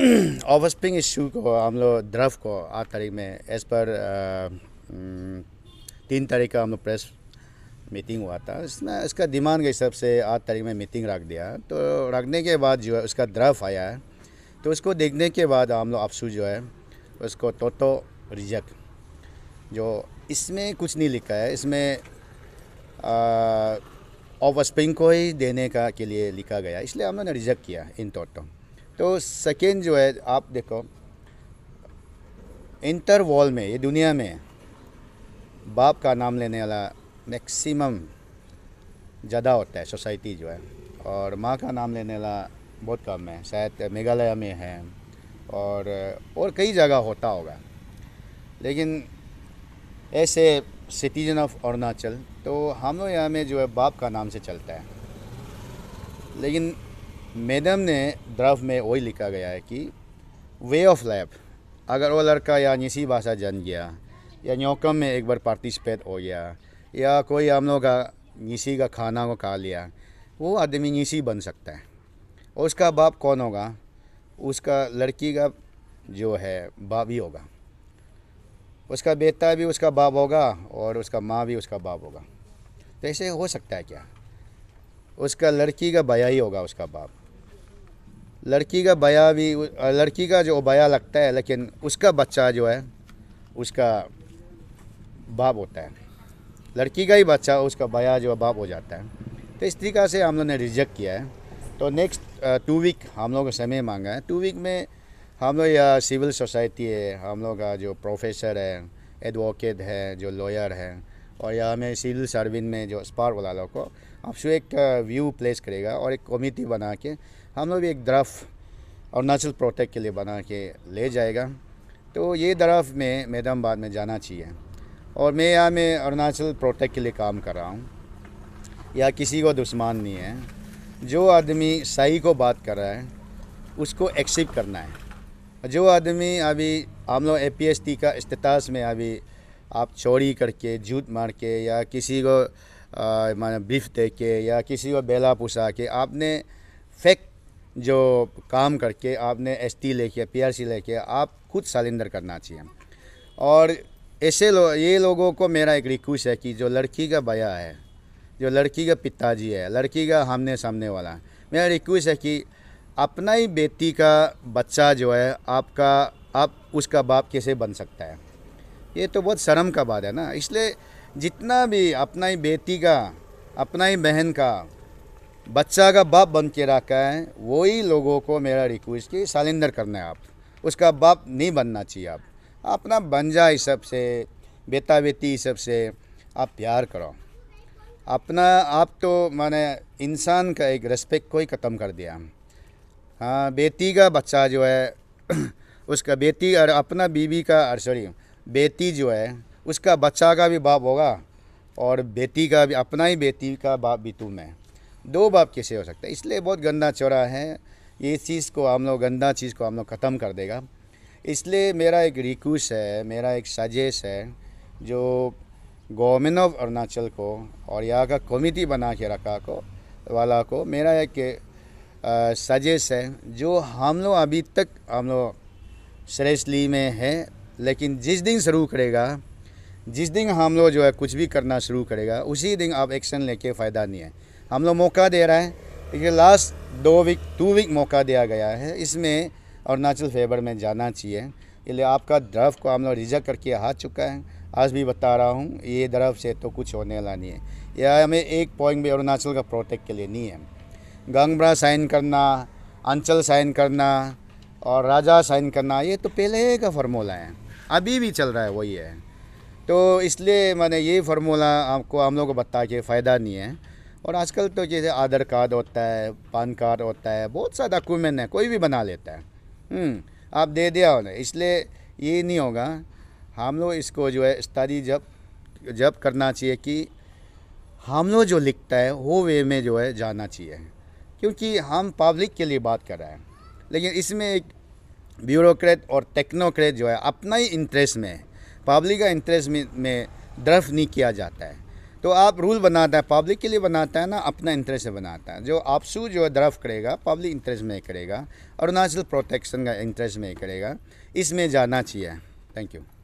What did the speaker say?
ओवरस्प्रिंग issue को हम लोग द्रव को आठ तारीख में एज पर uh, mm, तीन तारीख का हम लोग प्रेस मीटिंग हुआ था इसमें इसका डिमांड के हिसाब से आठ तारीख में मीटिंग रख दिया तो रखने के बाद जो है उसका द्रव आया है तो उसको देखने के बाद हम लोग आपसू जो है उसको टोटो रिजेक्ट जो इसमें कुछ नहीं लिखा है इसमें ऑफ स्प्रिंग को ही देने का के लिए लिखा गया इसलिए हम लोगों ने रिजेक्ट किया इन टोटो तो सेकेंड जो है आप देखो इंटरवॉल में ये दुनिया में बाप का नाम लेने वाला मैक्सिमम ज़्यादा होता है सोसाइटी जो है और माँ का नाम लेने वाला बहुत कम है शायद मेघालय में है और और कई जगह होता होगा लेकिन ऐसे सिटीजन ऑफ अरुणाचल तो हम लोग यहाँ में जो है बाप का नाम से चलता है लेकिन मैडम ने द्रव में वही लिखा गया है कि वे ऑफ लाइफ अगर वो लड़का या निसी भाषा जान गया या नौकम में एक बार पार्टिसिपेट हो गया या कोई हम लोग का निसी का खाना को खा लिया वो आदमी निसी बन सकता है और उसका बाप कौन होगा उसका लड़की का जो है बाप ही होगा उसका बेटा भी उसका बाप होगा और उसका माँ भी उसका बाप होगा तो ऐसे हो सकता है क्या उसका लड़की का बया ही होगा उसका बाप लड़की का बया भी लड़की का जो बया लगता है लेकिन उसका बच्चा जो है उसका बाप होता है लड़की का ही बच्चा उसका बया जो है बाप हो जाता है तो इस तरीका से हम लोग ने रिजेक्ट किया है तो नेक्स्ट टू वीक हम लोग समय मांगा है टू वीक में हम लोग यह सिविल सोसाइटी है हम लोग का जो प्रोफेसर है एडवोकेट है जो लॉयर है और यहाँ में सिविल सर्विस में जो स्पार वाला लोग को शो एक व्यू प्लेस करेगा और एक कमेटी बना के हम लोग भी एक दरफ अरुणाचल प्रोटेक्ट के लिए बना के ले जाएगा तो ये दरफ में मैडम बाद में जाना चाहिए और मैं यहाँ में अरुणाचल प्रोटेक्ट के लिए काम कर रहा हूँ या किसी को दुश्मन नहीं है जो आदमी सही को बात कर रहा है उसको एक्सेप्ट करना है जो आदमी अभी हम लोग ए का इस्तात में अभी आप चोरी करके झूठ मार के या किसी को माना ब्रीफ दे के या किसी को बेला पुसा के आपने फेक जो काम करके आपने एस टी लेके पी आर सी लेके आप खुद सलेंडर करना चाहिए और ऐसे लोग ये लोगों को मेरा एक रिक्वेस्ट है कि जो लड़की का बया है जो लड़की का पिताजी है लड़की का हमने सामने वाला है मेरा रिक्वेस्ट है कि अपना ही बेटी का बच्चा जो है आपका आप उसका बाप कैसे बन सकता है ये तो बहुत शर्म का बात है ना इसलिए जितना भी अपना ही बेटी का अपना ही बहन का बच्चा का बाप बन के रखा है वही लोगों को मेरा रिक्वेस्ट कि सालेंडर करना है आप उसका बाप नहीं बनना चाहिए आप अपना बन जाए सबसे बेटा बेटी सबसे आप प्यार करो अपना आप तो माने इंसान का एक रेस्पेक्ट को ही ख़त्म कर दिया हाँ बेटी का बच्चा जो है उसका बेटी और अपना बीवी का और सॉरी बेटी जो है उसका बच्चा का भी बाप होगा और बेटी का भी अपना ही बेटी का बाप भी तुम है दो बाप कैसे हो सकता है इसलिए बहुत गंदा चौरा है ये चीज़ को हम लोग गंदा चीज़ को हम लोग ख़त्म कर देगा इसलिए मेरा एक रिक्वेस्ट है मेरा एक सजेस है जो गवर्नमेंट ऑफ अरुणाचल को और यहाँ का कमेटी बना के रखा को वाला को मेरा एक सजेस है जो हम लोग अभी तक हम लोग सरेसली में है लेकिन जिस दिन शुरू करेगा जिस दिन हम लोग जो है कुछ भी करना शुरू करेगा उसी दिन आप एक्शन लेके फ़ायदा नहीं है हम लोग मौका दे रहे हैं क्योंकि लास्ट दो वीक टू वीक मौका दिया गया है इसमें अरुणाचल फेवर में जाना चाहिए इसलिए आपका दरफ को हम लोग रिजर्व करके हाथ चुका है आज भी बता रहा हूँ ये दरफ़ से तो कुछ होने वाला नहीं है यह हमें एक पॉइंट भी अरुणाचल का प्रोटेक्ट के लिए नहीं है गंगब्रा साइन करना अंचल साइन करना और राजा साइन करना ये तो पहले का फार्मूला है अभी भी चल रहा है वही है तो इसलिए मैंने ये फार्मूला आपको हम लोग को बता के फ़ायदा नहीं है और आजकल तो जैसे आधार कार्ड होता है पान कार्ड होता है बहुत सा डॉक्यूमेंट है कोई भी बना लेता है हम्म, आप दे दिया उन्हें इसलिए ये नहीं होगा हम लोग इसको जो है स्टडी जब जब करना चाहिए कि हम लोग जो लिखता है वो वे में जो है जाना चाहिए क्योंकि हम पब्लिक के लिए बात कर रहे हैं लेकिन इसमें एक ब्यूरोक्रेट और टेक्नोक्रेट जो है अपना ही इंटरेस्ट में पब्लिक का इंटरेस्ट में, में ड्रफ नहीं किया जाता है तो आप रूल बनाता है पब्लिक के लिए बनाता है ना अपना इंटरेस्ट से बनाता है जो आपसू जो है ड्रफ करेगा पब्लिक इंटरेस्ट में करेगा अरुणाचल प्रोटेक्शन का इंटरेस्ट में करेगा इसमें जाना चाहिए थैंक यू